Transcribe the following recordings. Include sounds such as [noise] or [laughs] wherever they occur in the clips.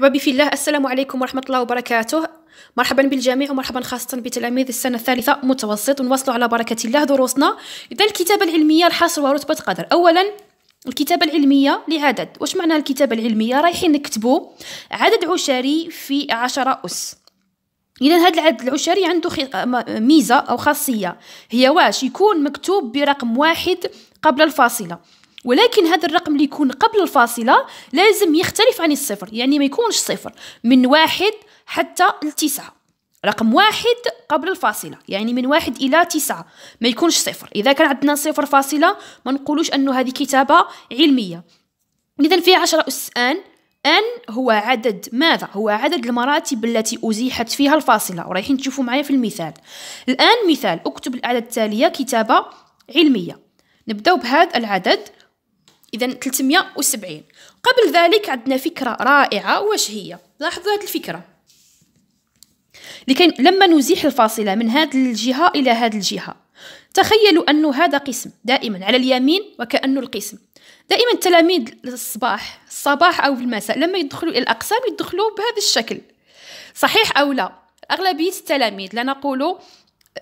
مرحبا في الله السلام عليكم ورحمة الله وبركاته مرحبا بالجميع ومرحبا خاصة بتلاميذ السنة الثالثة متوسط ونواصلوا على بركة الله دروسنا إذا الكتابة العلمية الحصر ورتبة قدر أولا الكتابة العلمية لعدد واش معنى الكتابة العلمية رايحين نكتبوا عدد عشري في عشرة أس إذا هذا العدد العشري عنده ميزة أو خاصية هي واش يكون مكتوب برقم واحد قبل الفاصلة ولكن هذا الرقم اللي يكون قبل الفاصله لازم يختلف عن الصفر يعني ما يكونش صفر من واحد حتى التسعة رقم واحد قبل الفاصلة يعني من واحد إلى تسعة ما يكونش صفر إذا كان عندنا صفر فاصلة ما نقولوش أنه هذه كتابة علمية إذا في عشرة أس آن أن هو عدد ماذا؟ هو عدد المراتب التي أزيحت فيها الفاصلة ورايحين تشوفوا معايا في المثال الآن مثال أكتب الأعداد التالية كتابة علمية نبدأ بهذا العدد إذا 370 قبل ذلك عندنا فكرة رائعة واش هي لاحظوا هذه الفكرة لكي لما نزيح الفاصلة من هذه الجهة إلى هذه الجهة تخيلوا أن هذا قسم دائما على اليمين وكأنه القسم دائما التلاميذ الصباح الصباح أو المساء لما يدخلوا إلى الأقسام يدخلوا بهذا الشكل صحيح أو لا أغلبية التلاميذ لا نقول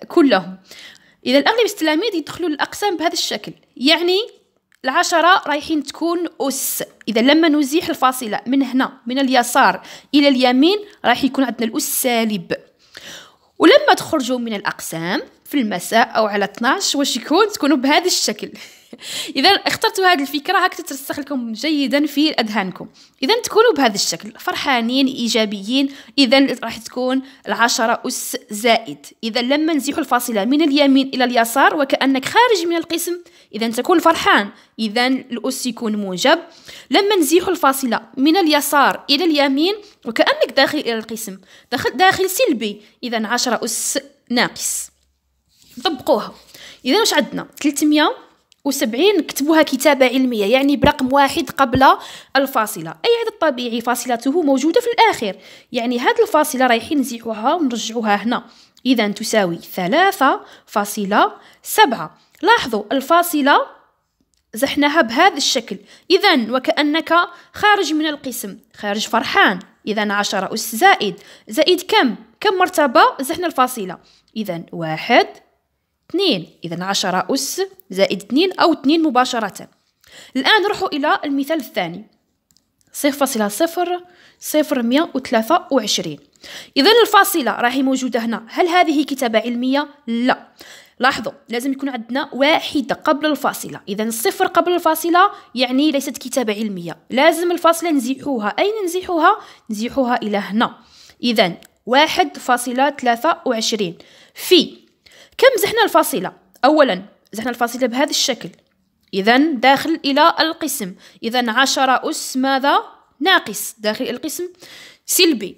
كلهم إذا أغلبية التلاميذ يدخلوا الأقسام بهذا الشكل يعني العشرة رايحين تكون أس إذا لما نزيح الفاصلة من هنا من اليسار إلى اليمين راح يكون عندنا الأس سالب ولما تخرجوا من الأقسام في المساء أو على 12 واش يكون تكونوا بهذا الشكل [laughs] اذا اخترتوا هذه الفكره هاك تترسخ لكم جيدا في اذهانكم اذا تكونوا بهذا الشكل فرحانين ايجابيين اذا راح تكون العشرة اس زائد اذا لما نزيح الفاصله من اليمين الى اليسار وكانك خارج من القسم اذا تكون فرحان اذا الاس يكون موجب لما نزيح الفاصله من اليسار الى اليمين وكانك داخل الى القسم داخل داخل سلبي اذا عشرة اس ناقص طبقوها اذا واش عندنا 300 وسبعين كتبوها كتابة علمية يعني برقم واحد قبل الفاصلة أي عدد طبيعي فاصلته موجودة في الآخر يعني هاد الفاصلة رايحين نزيحوها ونرجعوها هنا إذا تساوي ثلاثة فاصلة سبعة لاحظوا الفاصلة زحناها بهذا الشكل إذا وكأنك خارج من القسم خارج فرحان إذا عشرة أس زائد زائد كم كم مرتبة زحنا الفاصلة إذا واحد 2 إذا 10 أس زائد 2 أو 2 مباشرة الآن نروح إلى المثال الثاني صفر فاصلة صفر صفر مية إذا الفاصلة راهي موجودة هنا هل هذه كتابة علمية؟ لا لاحظوا لازم يكون عندنا واحدة قبل الفاصلة إذا الصفر قبل الفاصلة يعني ليست كتابة علمية لازم الفاصلة نزيحوها أين نزيحوها؟ نزيحوها إلى هنا إذا واحد فاصلة ثلاثة وعشرين في كم زحنا الفاصلة أولا زحنا الفاصلة بهذا الشكل إذا داخل إلى القسم إذا عشرة أس ماذا ناقص داخل القسم سلبي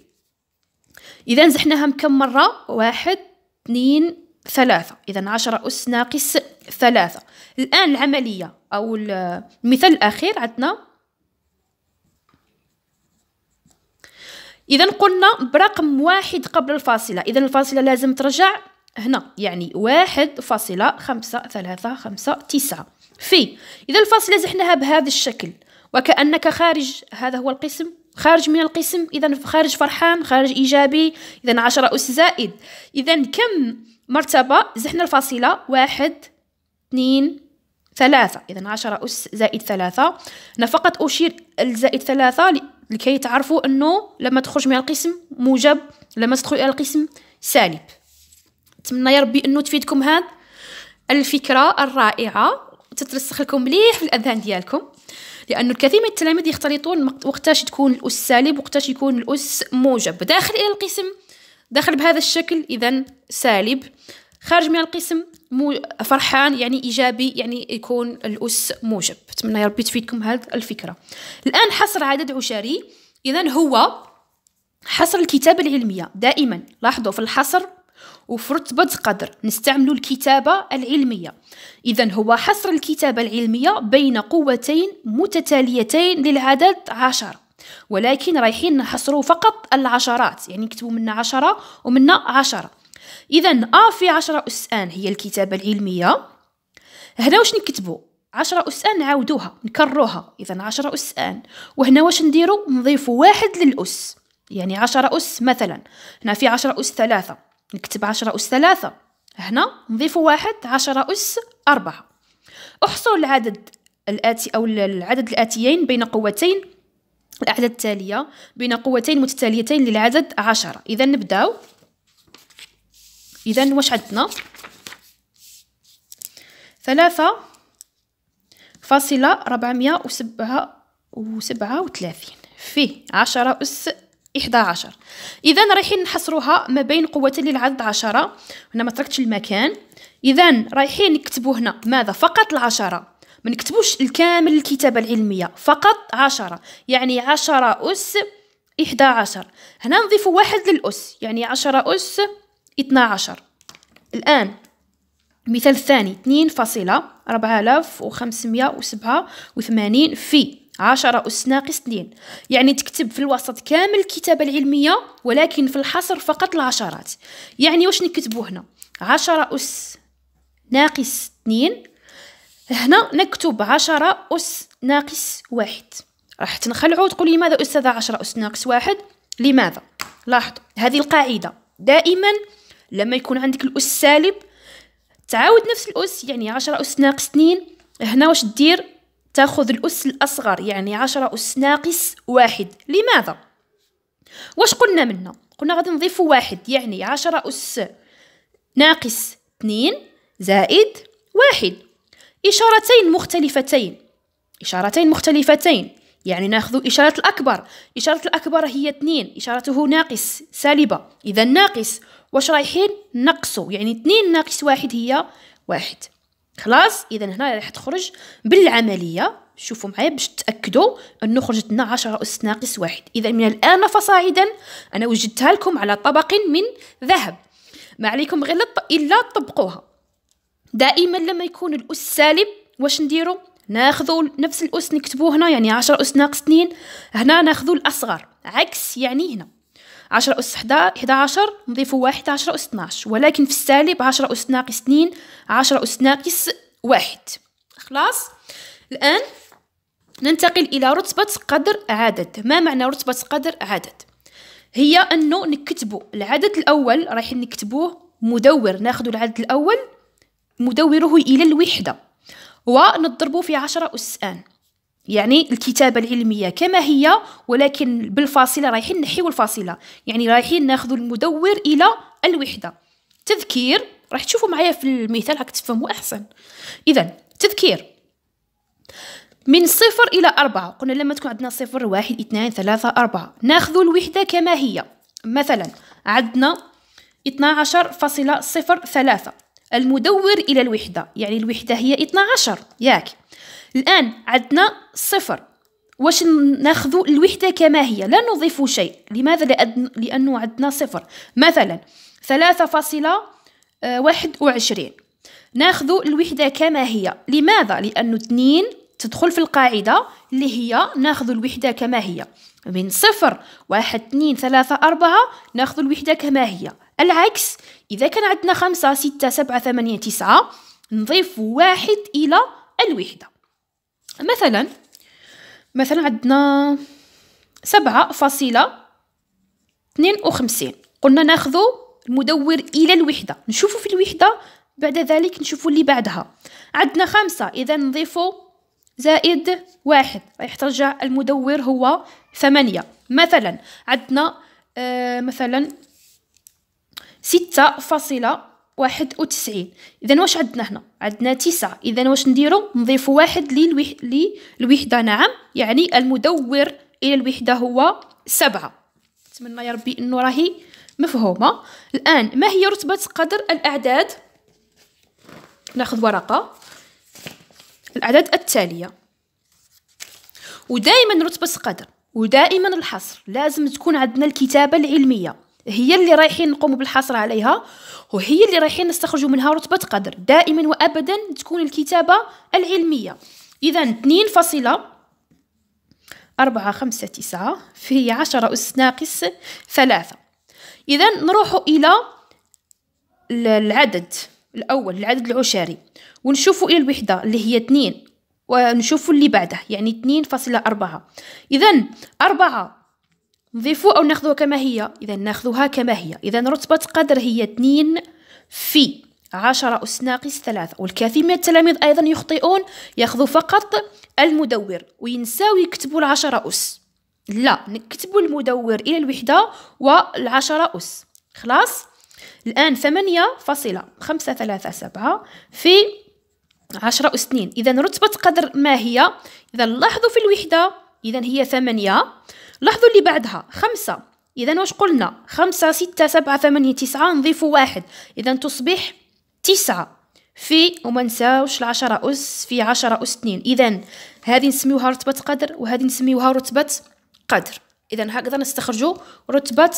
إذا زحناها كم مرة واحد اثنين ثلاثة إذا عشرة أس ناقص ثلاثة الآن العملية أو المثال الأخير عندنا إذا قلنا برقم واحد قبل الفاصلة إذا الفاصلة لازم ترجع هنا يعني واحد فاصلة خمسة ثلاثة خمسة تسعة في إذا الفاصلة زحناها بهذا الشكل وكأنك خارج هذا هو القسم خارج من القسم إذا خارج فرحان خارج إيجابي إذا عشرة أس زائد إذا كم مرتبة زحنا الفاصلة واحد اثنين ثلاثة إذا عشرة أس زائد ثلاثة أنا فقط أشير الزائد ثلاثة لكي تعرفوا أنه لما تخرج من القسم موجب لما تدخل إلى القسم سالب نتمنى يا ربي انه تفيدكم هاد الفكره الرائعه تترسخ لكم مليح في الاذهان ديالكم لانه الكثير من التلاميذ يختلطون وقتاش تكون الاس سالب وقتاش يكون الاس موجب داخل الى القسم داخل بهذا الشكل اذا سالب خارج من القسم مو فرحان يعني ايجابي يعني يكون الاس موجب نتمنى يا ربي تفيدكم هذه الفكره الان حصر عدد عشري اذا هو حصر الكتابه العلميه دائما لاحظوا في الحصر وفي رتبة قدر نستعمل الكتابة العلمية إذا هو حصر الكتابة العلمية بين قوتين متتاليتين للعدد عشر ولكن رايحين نحصروا فقط العشرات يعني نكتبوا منا عشرة ومنا عشرة إذا أ في عشرة أس أن هي الكتابة العلمية هنا واش نكتبوا عشرة أس أن نعاودوها نكرروها إذا عشرة أس أن وهنا واش نديروا نضيفوا واحد للأس يعني عشرة أس مثلا هنا في عشرة أس ثلاثة نكتب عشرة أس ثلاثة هنا نضيف واحد عشرة أس أربعة احصر العدد الآتي أو العدد الآتيين بين قوتين الأعداد التالية بين قوتين متتاليتين للعدد عشرة إذا نبداو إذا واش عندنا ثلاثة فاصلة ربعمية وسبعة وسبعة وثلاثين فيه عشرة أس 11 اذا رايحين نحصروها ما بين قوتين للعدد 10 هنا ما تركتش المكان اذا رايحين نكتبوا هنا ماذا فقط العشرة ما نكتبوش الكامل الكتابة العلمية فقط عشرة يعني عشرة أس إحدى عشر هنا نضيف واحد للأس يعني عشرة أس اثنا عشر الآن المثال الثاني اثنين فاصلة أربعة آلاف وخمسمية وسبعة وثمانين في عشرة أس ناقص اثنين يعني تكتب في الوسط كامل الكتابة العلمية ولكن في الحصر فقط العشرات يعني واش نكتبو هنا عشرة أس ناقص اثنين هنا نكتب عشرة أس ناقص واحد راح تنخلعو تقولي لماذا أستاذة عشرة أس ناقص واحد لماذا لاحظ هذه القاعدة دائما لما يكون عندك الأس سالب تعاود نفس الأس يعني عشرة أس ناقص اثنين هنا واش دير تأخذ الأس الأصغر يعني عشرة أس ناقص واحد لماذا؟ واش قلنا منا؟ قلنا غادي نضيف واحد يعني عشرة أس ناقص اثنين زائد واحد إشارتين مختلفتين إشارتين مختلفتين يعني ناخذ إشارة الأكبر إشارة الأكبر هي اثنين إشارته ناقص سالبة إذا ناقص واش رايحين نقصوا يعني اثنين ناقص واحد هي واحد خلاص اذا هنا راح تخرج بالعمليه شوفوا معايا باش تاكدوا انه خرجت لنا 10 اس ناقص واحد اذا من الان فصاعدا انا وجدتها لكم على طبق من ذهب ما عليكم غير الا تطبقوها دائما لما يكون الاس سالب واش نديرو ناخذوا نفس الاس نكتبوه هنا يعني 10 اس ناقص 2 هنا ناخذوا الاصغر عكس يعني هنا 10 أس 11 نضيفوا واحد 10 أس 12 ولكن في السالب 10 أس ناقص 2 10 أس ناقص 1 خلاص الآن ننتقل إلى رتبة قدر عدد ما معنى رتبة قدر عدد هي أنه نكتبوا العدد الأول رايح نكتبوه مدور ناخذ العدد الأول مدوره إلى الوحدة ونضربه في 10 أس آن يعني الكتابة العلمية كما هي ولكن بالفاصلة رايحين نحيو الفاصلة يعني رايحين ناخذ المدور إلى الوحدة تذكير راح تشوفوا معايا في المثال راك تفهموا أحسن إذا تذكير من صفر إلى أربعة قلنا لما تكون عندنا صفر واحد اثنان ثلاثة أربعة ناخذ الوحدة كما هي مثلا عندنا ثلاثة المدور إلى الوحدة يعني الوحدة هي عشر ياك الآن عندنا صفر واش ناخذ الوحدة كما هي لا نضيف شيء لماذا لأدن... لأنه عندنا صفر مثلا ثلاثة فاصلة آه، واحد وعشرين ناخذ الوحدة كما هي لماذا لأنه اثنين تدخل في القاعدة اللي هي ناخذ الوحدة كما هي من صفر واحد اثنين ثلاثة أربعة ناخذ الوحدة كما هي العكس إذا كان عندنا خمسة ستة سبعة ثمانية تسعة نضيف واحد إلى الوحدة مثلا مثلا عندنا سبعة فاصلة اثنين وخمسين قلنا ناخذ المدور إلى الوحدة نشوفو في الوحدة بعد ذلك نشوفو اللي بعدها عندنا خمسة إذا نضيفو زائد واحد راح ترجع المدور هو ثمانية مثلا عندنا آه مثلا ستة فاصلة واحد وتسعين إذا واش عندنا هنا عندنا تسعة إذا واش نديرو نضيف واحد للوحدة نعم يعني المدور إلى الوحدة هو سبعة نتمنى يا ربي أنه راهي مفهومة الآن ما هي رتبة قدر الأعداد ناخذ ورقة الأعداد التالية ودائما رتبة قدر ودائما الحصر لازم تكون عندنا الكتابة العلمية هي اللي رايحين نقوموا بالحصر عليها وهي اللي رايحين نستخرجوا منها رتبة قدر دائما وأبدا تكون الكتابة العلمية إذا اثنين فاصلة أربعة خمسة تسعة في عشرة أس ناقص ثلاثة إذا نروحوا إلى العدد الأول العدد العشري ونشوفوا إلى الوحدة اللي هي اثنين ونشوفوا اللي بعده يعني اثنين فاصلة أربعة إذا أربعة نضيفو أو ناخذوها كما هي إذا ناخذوها كما هي إذا رتبة قدر هي 2 في عشرة أس ناقص ثلاثة والكثير من التلاميذ أيضا يخطئون يأخذوا فقط المدور وينساو يكتبوا العشرة أس لا نكتبوا المدور إلى الوحدة والعشرة أس خلاص الآن ثمانية فاصلة خمسة ثلاثة سبعة في عشرة أس اثنين إذا رتبة قدر ما هي إذا لاحظوا في الوحدة إذا هي ثمانية لاحظوا اللي بعدها خمسة إذا واش قلنا خمسة ستة سبعة ثمانية تسعة نضيفوا واحد إذا تصبح تسعة في وما نساوش العشرة أس في عشرة أس اثنين إذا هذه نسميوها رتبة قدر وهذه نسميوها رتبة قدر إذا هكذا نستخرجوا رتبة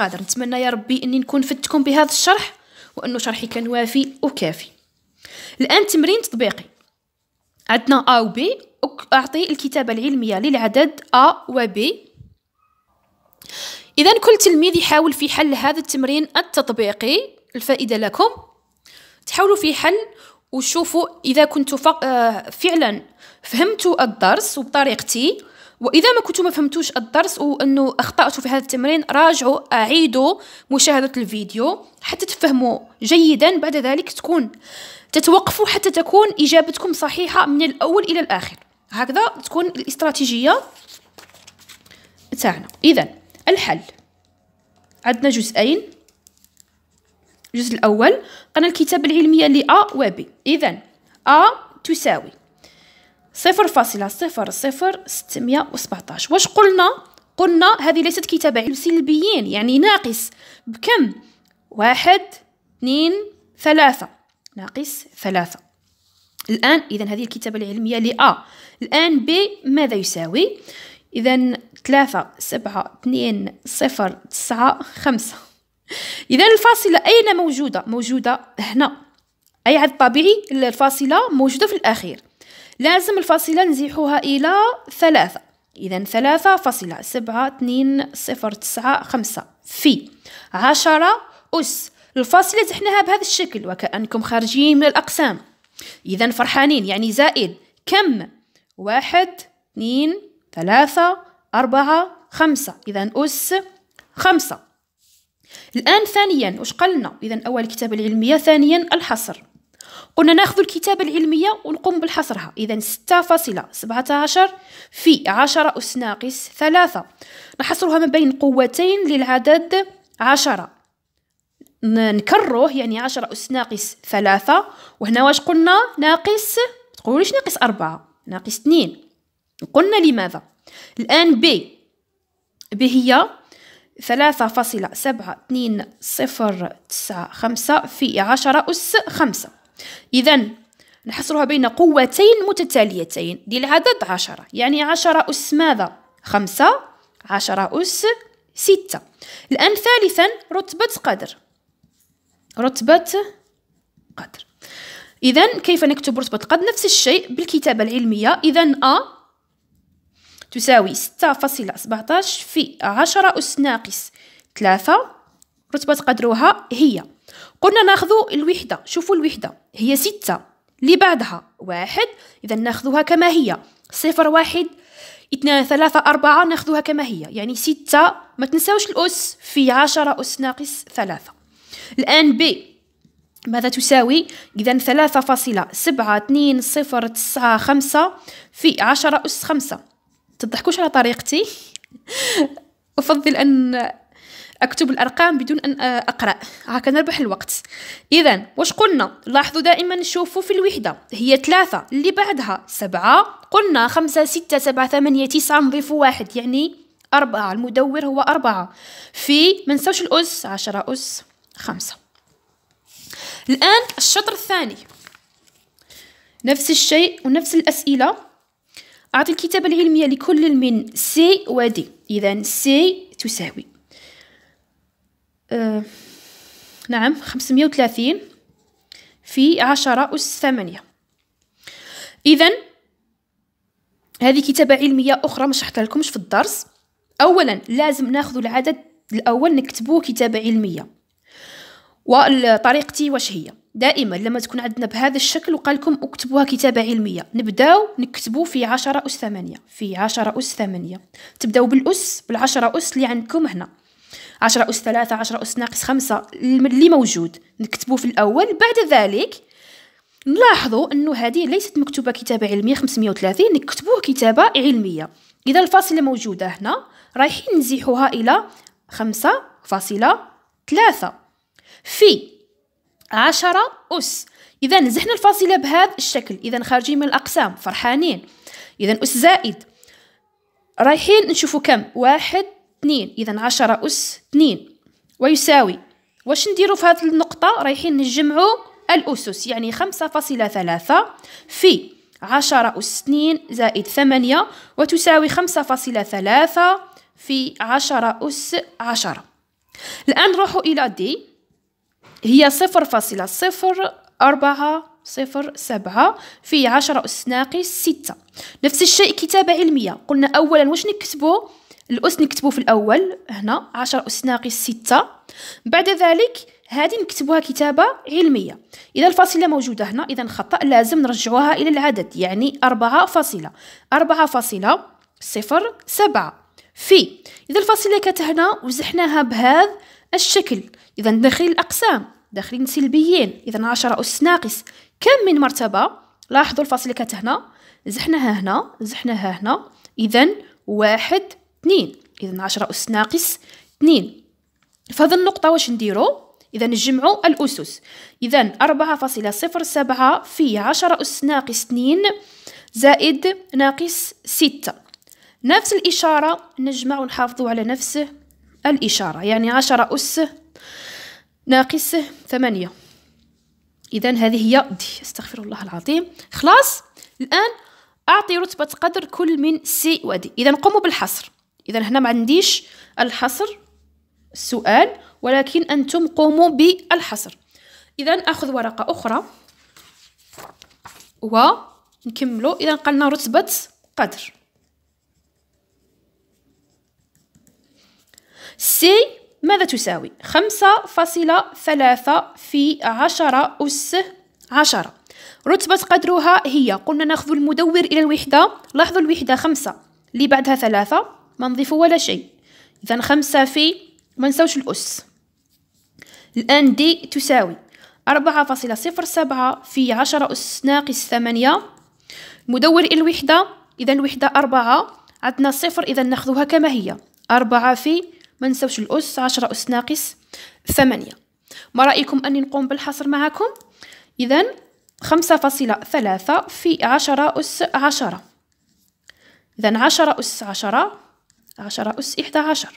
قدر نتمنى يا ربي أني نكون فدتكم بهذا الشرح وأنه شرحي كان وافي وكافي الآن تمرين تطبيقي عندنا أ و بي أعطي الكتابة العلمية للعدد أ و بي إذا كل تلميذ يحاول في حل هذا التمرين التطبيقي الفائدة لكم تحاولوا في حل وشوفوا إذا كنتوا آه، فعلا فهمتوا الدرس وبطريقتي وإذا ما كنتوا ما فهمتوش الدرس وأنه أخطأتوا في هذا التمرين راجعوا أعيدوا مشاهدة الفيديو حتى تفهموا جيدا بعد ذلك تكون تتوقفوا حتى تكون إجابتكم صحيحة من الأول إلى الآخر هكذا تكون الاستراتيجية تاعنا إذا الحل عندنا جزئين الجزء الأول قلنا الكتابة العلمية لأ ب إذا أ تساوي صفر فاصلة صفر صفر ستمية واش قلنا قلنا هذه ليست كتابة سلبيين يعني ناقص بكم واحد اثنين ثلاثة ناقص ثلاثة الآن إذا هذه الكتابة العلمية لأ الآن ب ماذا يساوي إذا ثلاثة سبعة اثنين صفر تسعة خمسة إذا الفاصلة أين موجودة؟ موجودة هنا أي عدد طبيعي الفاصلة موجودة في الأخير لازم الفاصلة نزيحوها إلى ثلاثة إذا ثلاثة فاصلة سبعة اثنين صفر تسعة خمسة في عشرة أس الفاصلة زحناها بهذا الشكل وكأنكم خارجين من الأقسام إذا فرحانين يعني زائد كم واحد اثنين ثلاثة أربعة خمسة إذا أس خمسة الآن ثانيا واش قلنا إذا أول الكتابة العلمية ثانيا الحصر قلنا ناخذ الكتابة العلمية ونقوم بالحصرها إذا ستة فاصلة سبعة عشر في عشرة أس ناقص ثلاثة نحصرها ما بين قوتين للعدد عشرة نكروه يعني عشرة أس ناقص ثلاثة وهنا واش قلنا ناقص ليش ناقص أربعة ناقص اثنين قلنا لماذا الآن بي بي هي ثلاثة فاصلة سبعة اثنين صفر تسعة خمسة في عشرة أس خمسة إذا نحصرها بين قوتين متتاليتين للعدد عشرة يعني عشرة أس ماذا؟ خمسة عشرة أس ستة الآن ثالثا رتبة قدر رتبة قدر إذا كيف نكتب رتبة قدر؟ نفس الشيء بالكتابة العلمية إذا أ تساوي ستة فاصلة سبعتاش في عشرة أس ناقص ثلاثة رتبة قدرها هي قلنا ناخذ الوحدة شوفوا الوحدة هي ستة اللي بعدها واحد إذا ناخذها كما هي صفر واحد اثنان ثلاثة أربعة ناخذها كما هي يعني ستة ما تنساوش الأس في عشرة أس ناقص ثلاثة الآن ب ماذا تساوي؟ إذا ثلاثة فاصلة سبعة اثنين صفر تسعة خمسة في عشرة أس خمسة تضحكوش على طريقتي أفضل أن أكتب الأرقام بدون أن أقرأ هكا نربح الوقت إذا واش قلنا لاحظوا دائما شوفوا في الوحدة هي ثلاثة اللي بعدها سبعة قلنا خمسة ستة سبعة ثمانية تسعة نضيف واحد يعني أربعة المدور هو أربعة في منسوش الأس عشرة أس خمسة الآن الشطر الثاني نفس الشيء ونفس الأسئلة أعطي الكتابة العلمية لكل من سي ودي إذا سي تساوي آه نعم خمسمية وثلاثين في عشرة أس ثمانية إذا هذه كتابة علمية أخرى مش حتى لكمش في الدرس أولا لازم ناخذ العدد الأول نكتبوه كتابة علمية وطريقتي واش هي دائما لما تكون عندنا بهذا الشكل وقالكم اكتبوها كتابة علمية نبداو نكتبو في عشرة أس ثمانية في عشرة أس ثمانية تبداو بالأس بالعشرة أس اللي عندكم هنا عشرة أس ثلاثة عشرة أس ناقص خمسة اللي موجود نكتبو في الأول بعد ذلك نلاحظوا أنه هذه ليست مكتوبة كتابة علمية 530 نكتبوه كتابة علمية إذا الفاصلة موجودة هنا رايحين نزيحوها إلى خمسة فاصلة ثلاثة في عشرة أس إذا نزحنا الفاصلة بهذا الشكل إذا خارجين من الأقسام فرحانين إذا أس زائد رايحين نشوفوا كم واحد اثنين إذا عشرة أس اثنين ويساوي واش نديرو في هذه النقطة رايحين نجمعو الأسس يعني خمسة فاصلة ثلاثة في عشرة أس اثنين زائد ثمانية وتساوي خمسة فاصلة ثلاثة في عشرة أس عشرة الآن نروحو إلى دي هي صفر فاصلة صفر أربعة صفر سبعة في عشرة أس ناقص ستة نفس الشيء كتابة علمية قلنا أولا واش نكتبو الأس نكتبو في الأول هنا عشرة أس ناقص ستة بعد ذلك هذه نكتبوها كتابة علمية إذا الفاصلة موجودة هنا إذا خطأ لازم نرجعوها إلى العدد يعني أربعة فاصلة أربعة فاصلة صفر سبعة في إذا الفاصلة كانت هنا وزحناها بهذا الشكل إذا داخل الأقسام داخلين سلبيين إذا عشرة أس ناقص كم من مرتبة لاحظوا الفاصلة كانت هنا زحناها هنا زحناها هنا إذا واحد اثنين إذا عشرة أس ناقص اثنين في هذه النقطة واش نديرو إذا نجمعو الأسس إذا أربعة فاصلة صفر سبعة في عشرة أس ناقص اثنين زائد ناقص ستة نفس الإشارة نجمع ونحافظوا على نفسه الإشارة يعني عشرة أس ناقص ثمانية إذا هذه هي دي استغفر الله العظيم خلاص الآن أعطي رتبة قدر كل من سي ودي إذا قوموا بالحصر إذا هنا ما عنديش الحصر السؤال ولكن أنتم قوموا بالحصر إذا أخذ ورقة أخرى ونكملوا إذا قلنا رتبة قدر سي ماذا تساوي خمسة فاصلة ثلاثة في عشرة أس عشرة رتبة قدرها هي قلنا ناخذ المدور إلى الوحدة لاحظوا الوحدة خمسة اللي بعدها ثلاثة ما نضيف ولا شيء إذا خمسة في ما نسوش الأس الآن دي تساوي أربعة فاصلة صفر سبعة في عشرة أس ناقص ثمانية مدور إلى الوحدة إذا الوحدة أربعة عندنا صفر إذا ناخذها كما هي أربعة في ما نساوش الأس عشرة أس ناقص ثمانية ما رأيكم أني نقوم بالحصر معكم إذا خمسة فاصلة ثلاثة في عشرة أس عشرة إذا عشرة أس عشرة عشرة أس إحدى عشر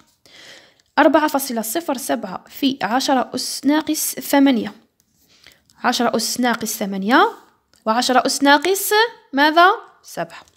أربعة فاصلة صفر سبعة في عشرة أس ناقص ثمانية عشرة أس ناقص ثمانية وعشرة أس ناقص ماذا؟ سبعة